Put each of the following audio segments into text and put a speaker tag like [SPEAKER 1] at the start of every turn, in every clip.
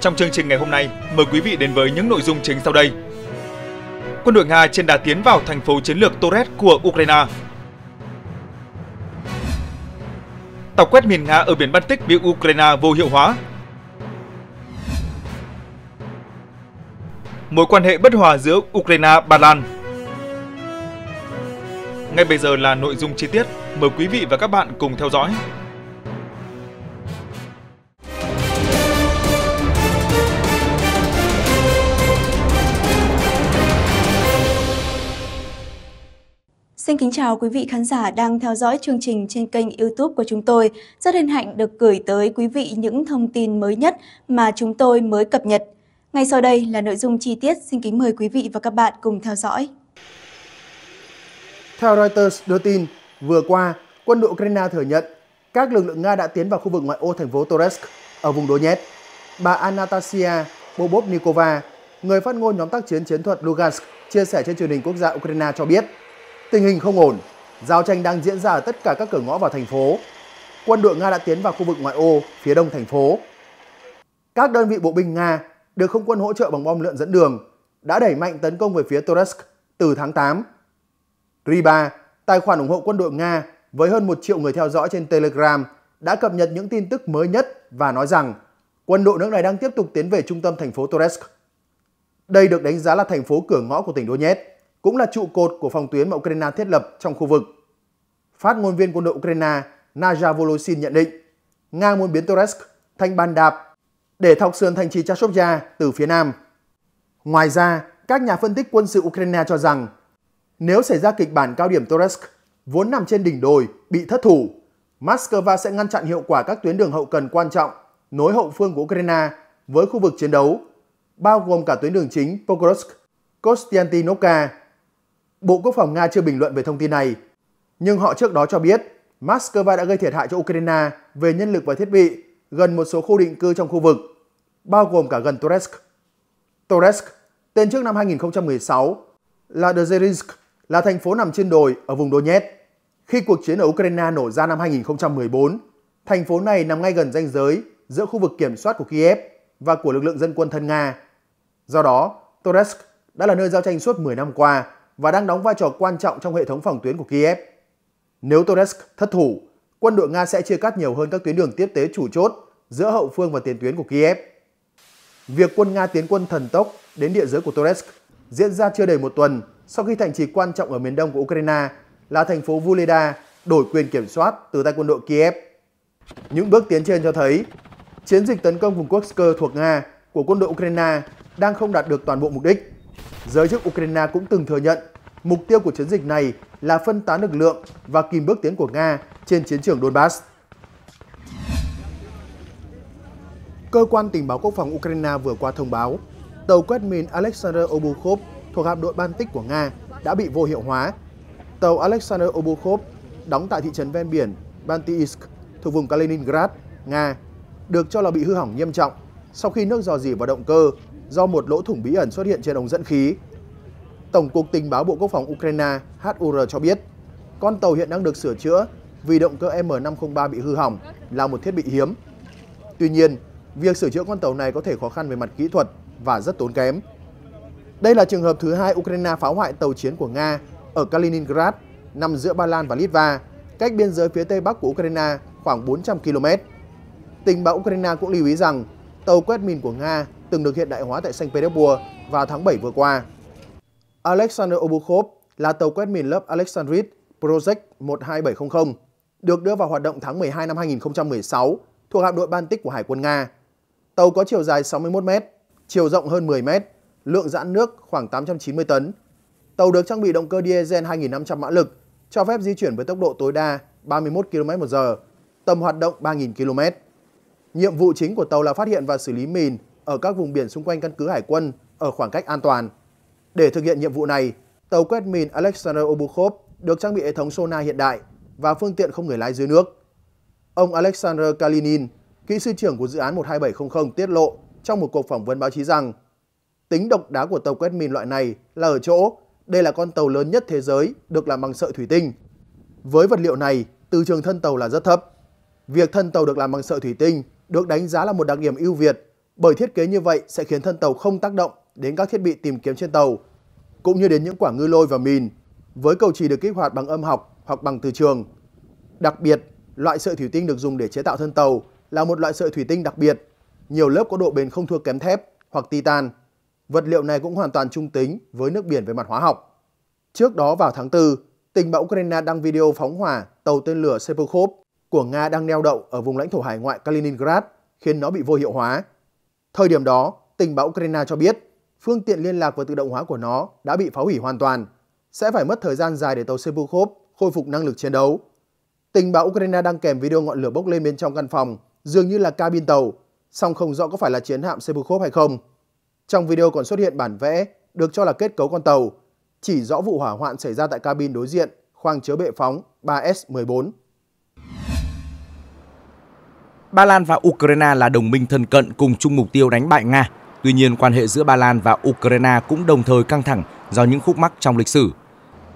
[SPEAKER 1] Trong chương trình ngày hôm nay, mời quý vị đến với những nội dung chính sau đây. Quân đội Nga trên đà tiến vào thành phố chiến lược Torres của Ukraine. Tàu quét miền Nga ở biển Baltic bị Ukraine vô hiệu hóa. Mối quan hệ bất hòa giữa Ukraine Ba Lan. Ngay bây giờ là nội dung chi tiết, mời quý vị và các bạn cùng theo dõi.
[SPEAKER 2] Xin kính chào quý vị khán giả đang theo dõi chương trình trên kênh YouTube của chúng tôi. Rất hân hạnh được gửi tới quý vị những thông tin mới nhất mà chúng tôi mới cập nhật. Ngay sau đây là nội dung chi tiết, xin kính mời quý vị và các bạn cùng theo dõi.
[SPEAKER 3] Theo Reuters đưa tin, vừa qua, quân đội Ukraine thừa nhận các lực lượng Nga đã tiến vào khu vực ngoại ô thành phố Toretsk ở vùng Donetsk. Bà Anastasia Bobovnikova, người phát ngôn nhóm tác chiến chiến thuật Lugansk, chia sẻ trên truyền hình quốc gia Ukraine cho biết Tình hình không ổn, giao tranh đang diễn ra ở tất cả các cửa ngõ vào thành phố. Quân đội Nga đã tiến vào khu vực ngoại ô phía đông thành phố. Các đơn vị bộ binh Nga được không quân hỗ trợ bằng bom lượn dẫn đường đã đẩy mạnh tấn công về phía Torsk từ tháng 8. Riba, tài khoản ủng hộ quân đội Nga với hơn 1 triệu người theo dõi trên Telegram, đã cập nhật những tin tức mới nhất và nói rằng quân đội nước này đang tiếp tục tiến về trung tâm thành phố Torsk. Đây được đánh giá là thành phố cửa ngõ của tỉnh Donetsk cũng là trụ cột của phòng tuyến mà Ukraine thiết lập trong khu vực. Phát ngôn viên quân đội Ukraine Naja volosin nhận định, Nga muốn biến Toretsk thành bàn đạp để thọc sườn thành trì Chashovya từ phía nam. Ngoài ra, các nhà phân tích quân sự Ukraine cho rằng nếu xảy ra kịch bản cao điểm Toretsk vốn nằm trên đỉnh đồi bị thất thủ, Moscow sẽ ngăn chặn hiệu quả các tuyến đường hậu cần quan trọng nối hậu phương của Ukraine với khu vực chiến đấu, bao gồm cả tuyến đường chính Pokrovsk, kostiantynovka. Bộ Quốc phòng Nga chưa bình luận về thông tin này, nhưng họ trước đó cho biết Moscow đã gây thiệt hại cho Ukraine về nhân lực và thiết bị gần một số khu định cư trong khu vực, bao gồm cả gần Toretsk. Toretsk, tên trước năm 2016, là Dzerinsk, là thành phố nằm trên đồi ở vùng Donetsk. Khi cuộc chiến ở Ukraine nổ ra năm 2014, thành phố này nằm ngay gần ranh giới giữa khu vực kiểm soát của Kiev và của lực lượng dân quân thân Nga. Do đó, Toretsk đã là nơi giao tranh suốt 10 năm qua và đang đóng vai trò quan trọng trong hệ thống phòng tuyến của Kiev. Nếu Donetsk thất thủ, quân đội Nga sẽ chia cắt nhiều hơn các tuyến đường tiếp tế chủ chốt giữa hậu phương và tiền tuyến của Kiev. Việc quân Nga tiến quân thần tốc đến địa giới của Donetsk diễn ra chưa đầy một tuần sau khi thành trì quan trọng ở miền đông của Ukraine là thành phố Vuleda đổi quyền kiểm soát từ tay quân đội Kiev. Những bước tiến trên cho thấy chiến dịch tấn công vùng Kursk thuộc Nga của quân đội Ukraine đang không đạt được toàn bộ mục đích. Giới chức Ukraine cũng từng thừa nhận mục tiêu của chiến dịch này là phân tán lực lượng và kìm bước tiến của Nga trên chiến trường Donbass. Cơ quan tình báo quốc phòng Ukraine vừa qua thông báo, tàu quét mìn Alexander Obukhov thuộc hạm đội Baltic của Nga đã bị vô hiệu hóa. Tàu Alexander Obukhov đóng tại thị trấn ven biển Baltiisk thuộc vùng Kaliningrad, Nga, được cho là bị hư hỏng nghiêm trọng sau khi nước dò dỉ vào động cơ do một lỗ thủng bí ẩn xuất hiện trên ống dẫn khí Tổng cục Tình báo Bộ Quốc phòng Ukraine HUR cho biết, con tàu hiện đang được sửa chữa vì động cơ M503 bị hư hỏng là một thiết bị hiếm. Tuy nhiên, việc sửa chữa con tàu này có thể khó khăn về mặt kỹ thuật và rất tốn kém. Đây là trường hợp thứ hai Ukraine phá hoại tàu chiến của Nga ở Kaliningrad, nằm giữa Ba Lan và Litva, cách biên giới phía tây bắc của Ukraine khoảng 400 km. Tình báo Ukraine cũng lưu ý rằng tàu quét mìn của Nga từng được hiện đại hóa tại Saint Petersburg vào tháng 7 vừa qua. Alexander Obukhov là tàu quét mìn lớp Alexandrit Project 12700, được đưa vào hoạt động tháng 12 năm 2016 thuộc hạm đội Baltic của Hải quân Nga. Tàu có chiều dài 61 m, chiều rộng hơn 10 m, lượng giãn nước khoảng 890 tấn. Tàu được trang bị động cơ diesel 2500 mã lực, cho phép di chuyển với tốc độ tối đa 31 km/h, tầm hoạt động 3.000 km. Nhiệm vụ chính của tàu là phát hiện và xử lý mìn ở các vùng biển xung quanh căn cứ hải quân ở khoảng cách an toàn. Để thực hiện nhiệm vụ này, tàu quét mìn Alexander Obukhov được trang bị hệ thống sonar hiện đại và phương tiện không người lái dưới nước. Ông Alexander Kalinin, kỹ sư trưởng của dự án 12700 tiết lộ trong một cuộc phỏng vấn báo chí rằng tính độc đáo của tàu quét mìn loại này là ở chỗ đây là con tàu lớn nhất thế giới được làm bằng sợi thủy tinh. Với vật liệu này, từ trường thân tàu là rất thấp. Việc thân tàu được làm bằng sợi thủy tinh được đánh giá là một đặc điểm ưu việt bởi thiết kế như vậy sẽ khiến thân tàu không tác động đến các thiết bị tìm kiếm trên tàu, cũng như đến những quả ngư lôi và mìn với cầu trì được kích hoạt bằng âm học hoặc bằng từ trường. Đặc biệt, loại sợi thủy tinh được dùng để chế tạo thân tàu là một loại sợi thủy tinh đặc biệt, nhiều lớp có độ bền không thua kém thép hoặc titan. Vật liệu này cũng hoàn toàn trung tính với nước biển về mặt hóa học. Trước đó vào tháng 4, tình báo Ukraine đăng video phóng hỏa tàu tên lửa Sepokhov của Nga đang neo đậu ở vùng lãnh thổ hải ngoại Kaliningrad khiến nó bị vô hiệu hóa. Thời điểm đó, tình báo Ukraine cho biết phương tiện liên lạc và tự động hóa của nó đã bị phá hủy hoàn toàn, sẽ phải mất thời gian dài để tàu Sevukhov khôi phục năng lực chiến đấu. Tình báo Ukraine đang kèm video ngọn lửa bốc lên bên trong căn phòng, dường như là cabin tàu, song không rõ có phải là chiến hạm Sevukhov hay không. Trong video còn xuất hiện bản vẽ được cho là kết cấu con tàu, chỉ rõ vụ hỏa hoạn xảy ra tại cabin đối diện, khoang chứa bệ phóng 3S-14.
[SPEAKER 1] Ba Lan và Ukraine là đồng minh thân cận cùng chung mục tiêu đánh bại Nga. Tuy nhiên, quan hệ giữa Ba Lan và Ukraine cũng đồng thời căng thẳng do những khúc mắc trong lịch sử.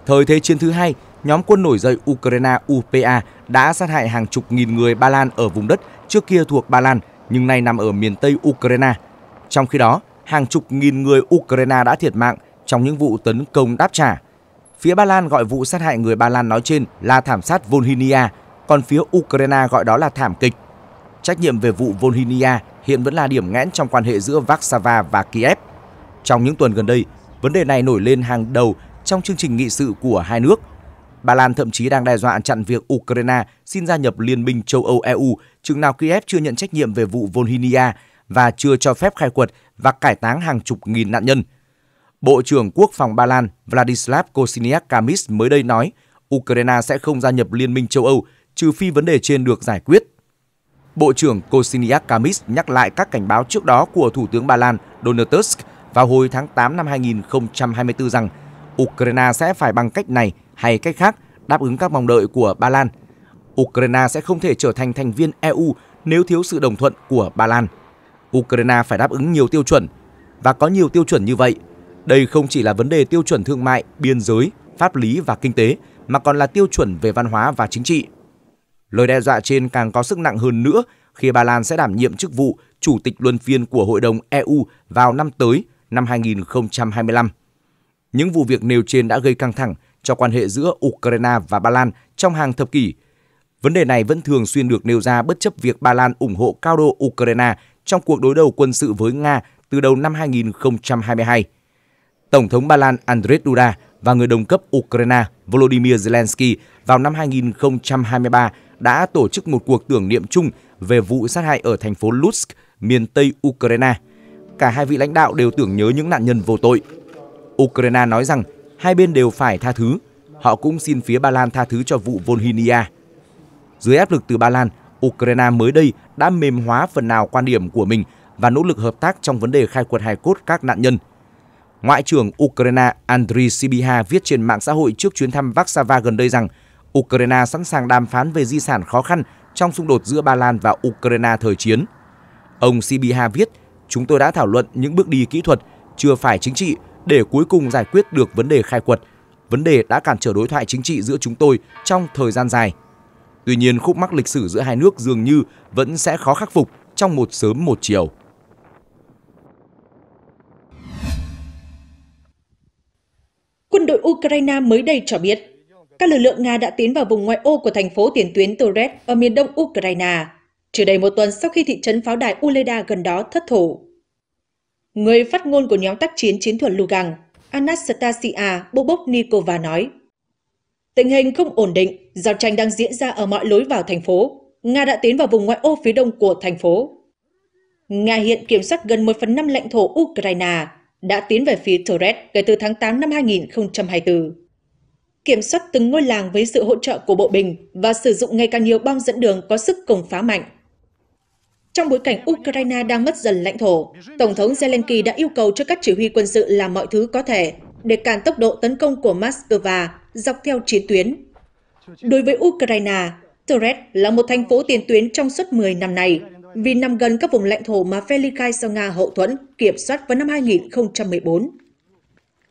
[SPEAKER 1] Thời Thế chiến thứ hai, nhóm quân nổi dậy Ukraine UPA đã sát hại hàng chục nghìn người Ba Lan ở vùng đất trước kia thuộc Ba Lan nhưng nay nằm ở miền Tây Ukraine. Trong khi đó, hàng chục nghìn người Ukraine đã thiệt mạng trong những vụ tấn công đáp trả. Phía Ba Lan gọi vụ sát hại người Ba Lan nói trên là thảm sát Volhynia, còn phía Ukraine gọi đó là thảm kịch. Trách nhiệm về vụ Volhynia hiện vẫn là điểm nghẽn trong quan hệ giữa Warsaw và Kiev. Trong những tuần gần đây, vấn đề này nổi lên hàng đầu trong chương trình nghị sự của hai nước. Ba Lan thậm chí đang đe dọa chặn việc Ukraine xin gia nhập Liên minh châu Âu EU chừng nào Kiev chưa nhận trách nhiệm về vụ Volhynia và chưa cho phép khai quật và cải táng hàng chục nghìn nạn nhân. Bộ trưởng Quốc phòng Ba Lan Vladislav Kosiniak Kamis mới đây nói Ukraine sẽ không gia nhập Liên minh châu Âu trừ phi vấn đề trên được giải quyết. Bộ trưởng Kosiniak Kamis nhắc lại các cảnh báo trước đó của Thủ tướng Ba Lan Donald Tusk vào hồi tháng 8 năm 2024 rằng Ukraine sẽ phải bằng cách này hay cách khác đáp ứng các mong đợi của Ba Lan. Ukraine sẽ không thể trở thành thành viên EU nếu thiếu sự đồng thuận của Ba Lan. Ukraine phải đáp ứng nhiều tiêu chuẩn và có nhiều tiêu chuẩn như vậy. Đây không chỉ là vấn đề tiêu chuẩn thương mại, biên giới, pháp lý và kinh tế mà còn là tiêu chuẩn về văn hóa và chính trị. Lời đe dọa trên càng có sức nặng hơn nữa khi Ba Lan sẽ đảm nhiệm chức vụ chủ tịch luân phiên của Hội đồng EU vào năm tới, năm 2025. Những vụ việc nêu trên đã gây căng thẳng cho quan hệ giữa Ukraine và Ba Lan trong hàng thập kỷ. Vấn đề này vẫn thường xuyên được nêu ra bất chấp việc Ba Lan ủng hộ cao độ Ukraine trong cuộc đối đầu quân sự với Nga từ đầu năm 2022. Tổng thống Ba Lan Andrzej Duda và người đồng cấp Ukraine Volodymyr Zelensky vào năm 2023 đã tổ chức một cuộc tưởng niệm chung về vụ sát hại ở thành phố Lutsk, miền Tây Ukraine. Cả hai vị lãnh đạo đều tưởng nhớ những nạn nhân vô tội. Ukraine nói rằng hai bên đều phải tha thứ. Họ cũng xin phía Ba Lan tha thứ cho vụ Volhynia. Dưới áp lực từ Ba Lan, Ukraine mới đây đã mềm hóa phần nào quan điểm của mình và nỗ lực hợp tác trong vấn đề khai quật hài cốt các nạn nhân. Ngoại trưởng Ukraine Andriy Sibiha viết trên mạng xã hội trước chuyến thăm Warsaw gần đây rằng – Ukraine sẵn sàng đàm phán về di sản khó khăn trong xung đột giữa Ba Lan và Ukraine thời chiến. Ông Sibiha viết, chúng tôi đã thảo luận những bước đi kỹ thuật, chưa phải chính trị, để cuối cùng giải quyết được vấn đề khai quật. Vấn đề đã cản trở đối thoại chính trị giữa chúng tôi trong thời gian dài. Tuy nhiên, khúc mắc lịch sử giữa hai nước dường như vẫn sẽ khó khắc phục trong một sớm một chiều.
[SPEAKER 2] Quân đội Ukraine mới đây cho biết các lực lượng Nga đã tiến vào vùng ngoại ô của thành phố tiền tuyến Torres ở miền đông Ukraine, chỉ đầy một tuần sau khi thị trấn pháo đài Uleda gần đó thất thủ. Người phát ngôn của nhóm tác chiến chiến thuật Lugan, Anastasia Bobovnikova nói, Tình hình không ổn định, giao tranh đang diễn ra ở mọi lối vào thành phố. Nga đã tiến vào vùng ngoại ô phía đông của thành phố. Nga hiện kiểm soát gần 1 phần 5 lãnh thổ Ukraine, đã tiến về phía Torres kể từ tháng 8 năm 2024 kiểm soát từng ngôi làng với sự hỗ trợ của bộ binh và sử dụng ngày càng nhiều bom dẫn đường có sức công phá mạnh. Trong bối cảnh Ukraine đang mất dần lãnh thổ, Tổng thống Zelensky đã yêu cầu cho các chỉ huy quân sự làm mọi thứ có thể để cản tốc độ tấn công của Moscow dọc theo chiến tuyến. Đối với Ukraine, Torres là một thành phố tiền tuyến trong suốt 10 năm này vì nằm gần các vùng lãnh thổ mà Velikai do Nga hậu thuẫn kiểm soát vào năm 2014.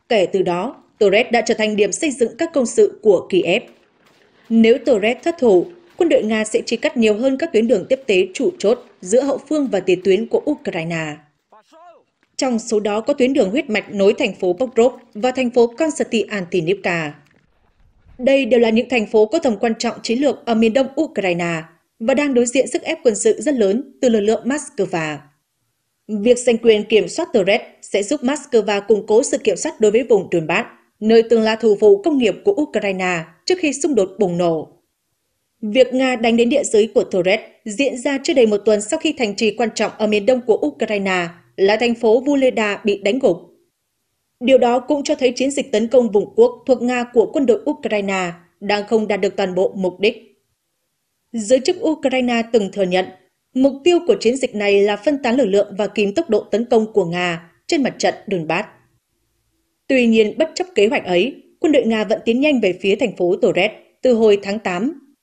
[SPEAKER 2] Kể từ đó, Torres đã trở thành điểm xây dựng các công sự của Kiev. Nếu Torres thất thủ, quân đội Nga sẽ chia cắt nhiều hơn các tuyến đường tiếp tế chủ chốt giữa hậu phương và tiền tuyến của Ukraine. Trong số đó có tuyến đường huyết mạch nối thành phố Pokrov và thành phố Konstantin Antinivka. Đây đều là những thành phố có tầm quan trọng chiến lược ở miền đông Ukraine và đang đối diện sức ép quân sự rất lớn từ lực lượng Moscow. Việc giành quyền kiểm soát Torres sẽ giúp Moscow củng cố sự kiểm soát đối với vùng Donbass nơi từng là thủ phủ công nghiệp của Ukraine trước khi xung đột bùng nổ. Việc Nga đánh đến địa giới của Torres diễn ra chưa đầy một tuần sau khi thành trì quan trọng ở miền đông của Ukraine là thành phố Vuleda bị đánh gục. Điều đó cũng cho thấy chiến dịch tấn công vùng quốc thuộc Nga của quân đội Ukraine đang không đạt được toàn bộ mục đích. Giới chức Ukraine từng thừa nhận mục tiêu của chiến dịch này là phân tán lực lượng và kìm tốc độ tấn công của Nga trên mặt trận Donbass. Tuy nhiên, bất chấp kế hoạch ấy, quân đội Nga vẫn tiến nhanh về phía thành phố Torres từ hồi tháng 8.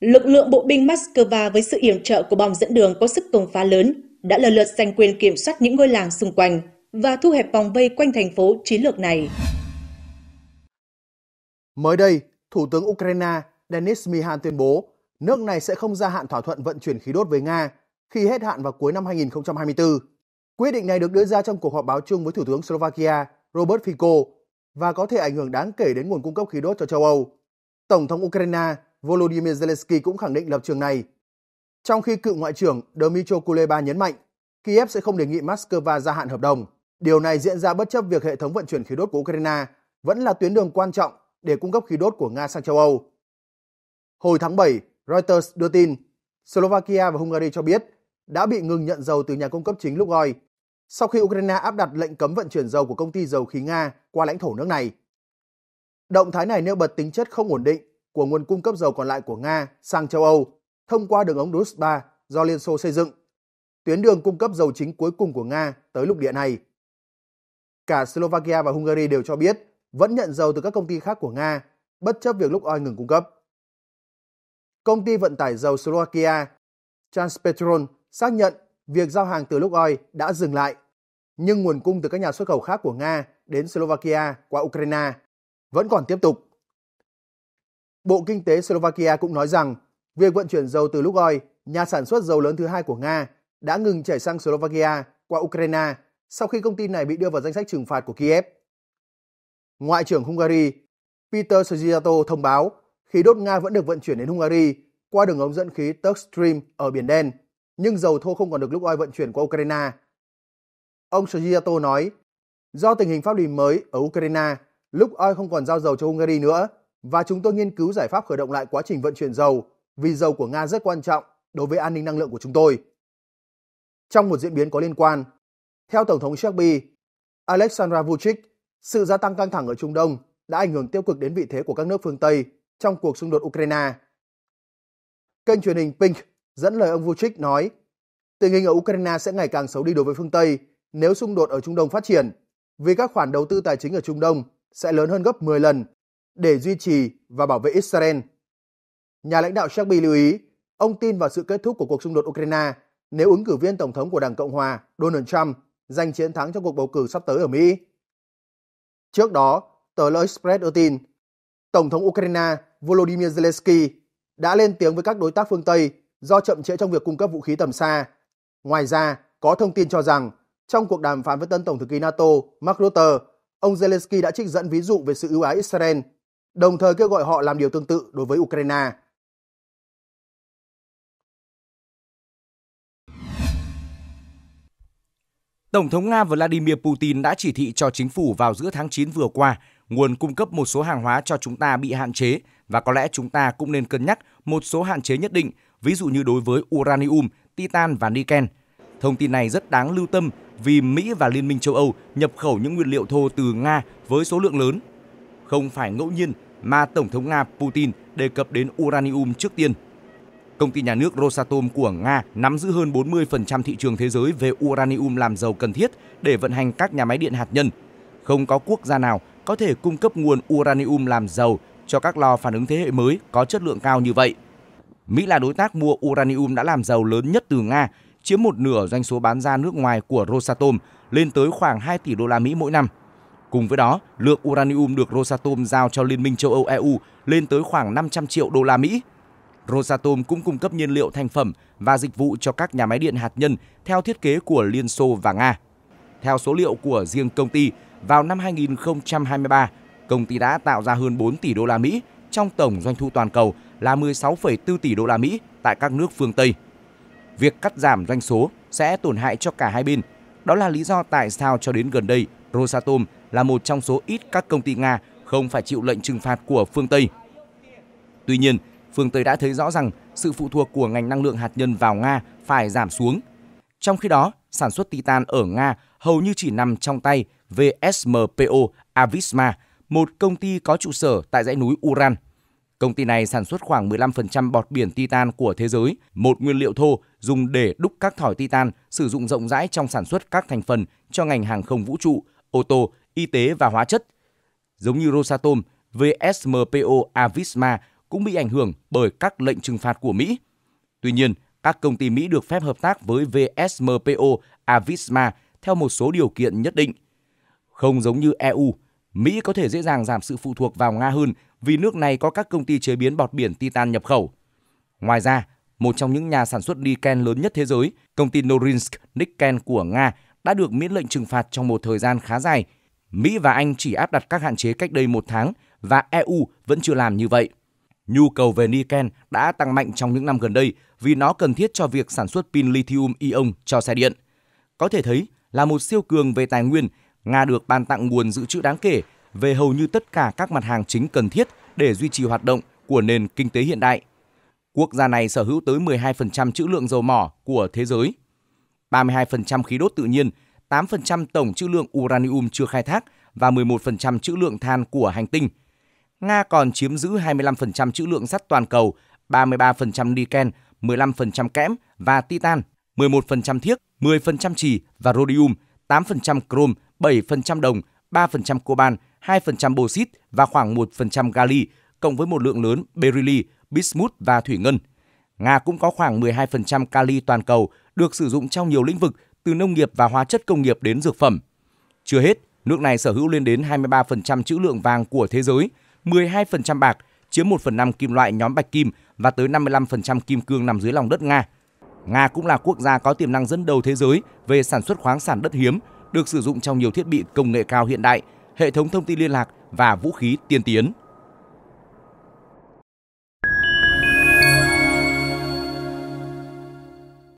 [SPEAKER 2] Lực lượng bộ binh Moscow với sự yểm trợ của bom dẫn đường có sức công phá lớn đã lần lượt giành quyền kiểm soát những ngôi làng xung quanh và thu hẹp vòng vây quanh thành phố chiến lược này.
[SPEAKER 3] Mới đây, Thủ tướng Ukraine Denis Mihan tuyên bố nước này sẽ không gia hạn thỏa thuận vận chuyển khí đốt với Nga khi hết hạn vào cuối năm 2024. Quyết định này được đưa ra trong cuộc họp báo chung với Thủ tướng Slovakia Robert Fico và có thể ảnh hưởng đáng kể đến nguồn cung cấp khí đốt cho châu Âu. Tổng thống Ukraine Volodymyr Zelensky cũng khẳng định lập trường này. Trong khi cựu ngoại trưởng Dmytro Kuleba nhấn mạnh, Kiev sẽ không đề nghị Moscow gia hạn hợp đồng. Điều này diễn ra bất chấp việc hệ thống vận chuyển khí đốt của Ukraine vẫn là tuyến đường quan trọng để cung cấp khí đốt của Nga sang châu Âu. Hồi tháng 7, Reuters đưa tin Slovakia và Hungary cho biết đã bị ngừng nhận dầu từ nhà cung cấp chính lúc gọi sau khi Ukraine áp đặt lệnh cấm vận chuyển dầu của công ty dầu khí Nga qua lãnh thổ nước này. Động thái này nêu bật tính chất không ổn định của nguồn cung cấp dầu còn lại của Nga sang châu Âu thông qua đường ống Rus 3 do Liên Xô xây dựng, tuyến đường cung cấp dầu chính cuối cùng của Nga tới lục địa này. Cả Slovakia và Hungary đều cho biết vẫn nhận dầu từ các công ty khác của Nga, bất chấp việc lúc oi ngừng cung cấp. Công ty vận tải dầu Slovakia Transpetrol xác nhận việc giao hàng từ Lukoil đã dừng lại, nhưng nguồn cung từ các nhà xuất khẩu khác của Nga đến Slovakia qua Ukraine vẫn còn tiếp tục. Bộ Kinh tế Slovakia cũng nói rằng việc vận chuyển dầu từ Lukoil, nhà sản xuất dầu lớn thứ hai của Nga, đã ngừng chảy sang Slovakia qua Ukraine sau khi công ty này bị đưa vào danh sách trừng phạt của Kiev. Ngoại trưởng Hungary Peter Szijjarto thông báo khí đốt Nga vẫn được vận chuyển đến Hungary qua đường ống dẫn khí Turk Stream ở Biển Đen nhưng dầu thô không còn được lúc oai vận chuyển qua Ukraine. Ông Sergiato nói, do tình hình pháp lý mới ở Ukraine, lúc oil không còn giao dầu cho Hungary nữa và chúng tôi nghiên cứu giải pháp khởi động lại quá trình vận chuyển dầu vì dầu của Nga rất quan trọng đối với an ninh năng lượng của chúng tôi. Trong một diễn biến có liên quan, theo Tổng thống Serbia Alexandra Vucic, sự gia tăng căng thẳng ở Trung Đông đã ảnh hưởng tiêu cực đến vị thế của các nước phương Tây trong cuộc xung đột Ukraine. Kênh truyền hình Pink dẫn lời ông Vucic nói, tình hình ở Ukraine sẽ ngày càng xấu đi đối với phương Tây nếu xung đột ở Trung Đông phát triển, vì các khoản đầu tư tài chính ở Trung Đông sẽ lớn hơn gấp 10 lần để duy trì và bảo vệ Israel. Nhà lãnh đạo Sharpie lưu ý, ông tin vào sự kết thúc của cuộc xung đột Ukraine nếu ứng cử viên tổng thống của Đảng Cộng hòa Donald Trump giành chiến thắng trong cuộc bầu cử sắp tới ở Mỹ. Trước đó, tờ Le Express đưa tin, Tổng thống Ukraine Volodymyr Zelensky đã lên tiếng với các đối tác phương Tây do chậm trễ trong việc cung cấp vũ khí tầm xa. Ngoài ra, có thông tin cho rằng trong cuộc đàm phán với tân tổng thư ký NATO Mark Rutte, ông Zelensky đã trích dẫn ví dụ về sự ưu ái Israel, đồng thời kêu gọi họ làm điều tương tự đối với Ukraine.
[SPEAKER 1] Tổng thống Nga Vladimir Putin đã chỉ thị cho chính phủ vào giữa tháng 9 vừa qua, nguồn cung cấp một số hàng hóa cho chúng ta bị hạn chế và có lẽ chúng ta cũng nên cân nhắc một số hạn chế nhất định ví dụ như đối với uranium, titan và niken. Thông tin này rất đáng lưu tâm vì Mỹ và Liên minh châu Âu nhập khẩu những nguyên liệu thô từ Nga với số lượng lớn. Không phải ngẫu nhiên mà Tổng thống Nga Putin đề cập đến uranium trước tiên. Công ty nhà nước Rosatom của Nga nắm giữ hơn 40% thị trường thế giới về uranium làm giàu cần thiết để vận hành các nhà máy điện hạt nhân. Không có quốc gia nào có thể cung cấp nguồn uranium làm giàu cho các lò phản ứng thế hệ mới có chất lượng cao như vậy. Mỹ là đối tác mua uranium đã làm giàu lớn nhất từ Nga, chiếm một nửa doanh số bán ra nước ngoài của Rosatom lên tới khoảng 2 tỷ đô la Mỹ mỗi năm. Cùng với đó, lượng uranium được Rosatom giao cho Liên minh châu Âu EU lên tới khoảng 500 triệu đô la Mỹ. Rosatom cũng cung cấp nhiên liệu thành phẩm và dịch vụ cho các nhà máy điện hạt nhân theo thiết kế của Liên Xô và Nga. Theo số liệu của riêng công ty, vào năm 2023, công ty đã tạo ra hơn 4 tỷ đô la Mỹ trong tổng doanh thu toàn cầu là 16,4 tỷ đô la Mỹ tại các nước phương Tây. Việc cắt giảm doanh số sẽ tổn hại cho cả hai bên. Đó là lý do tại sao cho đến gần đây, Rosatom là một trong số ít các công ty Nga không phải chịu lệnh trừng phạt của phương Tây. Tuy nhiên, phương Tây đã thấy rõ rằng sự phụ thuộc của ngành năng lượng hạt nhân vào Nga phải giảm xuống. Trong khi đó, sản xuất titan ở Nga hầu như chỉ nằm trong tay VSMPO Avisma, một công ty có trụ sở tại dãy núi Uran. Công ty này sản xuất khoảng 15% bọt biển titan của thế giới, một nguyên liệu thô dùng để đúc các thỏi titan, sử dụng rộng rãi trong sản xuất các thành phần cho ngành hàng không vũ trụ, ô tô, y tế và hóa chất. Giống như Rosatom, VSMPO Avisma cũng bị ảnh hưởng bởi các lệnh trừng phạt của Mỹ. Tuy nhiên, các công ty Mỹ được phép hợp tác với VSMPO Avisma theo một số điều kiện nhất định. Không giống như EU, Mỹ có thể dễ dàng giảm sự phụ thuộc vào Nga hơn vì nước này có các công ty chế biến bọt biển titan nhập khẩu. Ngoài ra, một trong những nhà sản xuất niken lớn nhất thế giới, công ty Norilsk Nickel của Nga đã được miễn lệnh trừng phạt trong một thời gian khá dài. Mỹ và Anh chỉ áp đặt các hạn chế cách đây một tháng và EU vẫn chưa làm như vậy. Nhu cầu về niken đã tăng mạnh trong những năm gần đây vì nó cần thiết cho việc sản xuất pin lithium ion cho xe điện. Có thể thấy là một siêu cường về tài nguyên, Nga được ban tặng nguồn dự trữ đáng kể về hầu như tất cả các mặt hàng chính cần thiết để duy trì hoạt động của nền kinh tế hiện đại. Quốc gia này sở hữu tới 12% trữ lượng dầu mỏ của thế giới, 32% khí đốt tự nhiên, 8% tổng trữ lượng uranium chưa khai thác và 11% trữ lượng than của hành tinh. Nga còn chiếm giữ 25% trữ lượng sắt toàn cầu, 33% niken, 15% kẽm và titan, 11% thiếc, 10% chì và rhodium, 8% chrome, 7% đồng, 3% coban, 2% bauxit và khoảng 1% gali, cộng với một lượng lớn berylli, bismuth và thủy ngân. Nga cũng có khoảng 12% kali toàn cầu được sử dụng trong nhiều lĩnh vực từ nông nghiệp và hóa chất công nghiệp đến dược phẩm. Chưa hết, nước này sở hữu lên đến 23% trữ lượng vàng của thế giới, 12% bạc, chiếm 1 phần 5 kim loại nhóm bạch kim và tới 55% kim cương nằm dưới lòng đất Nga. Nga cũng là quốc gia có tiềm năng dẫn đầu thế giới về sản xuất khoáng sản đất hiếm, được sử dụng trong nhiều thiết bị công nghệ cao hiện đại – hệ thống thông tin liên lạc và vũ khí tiên tiến.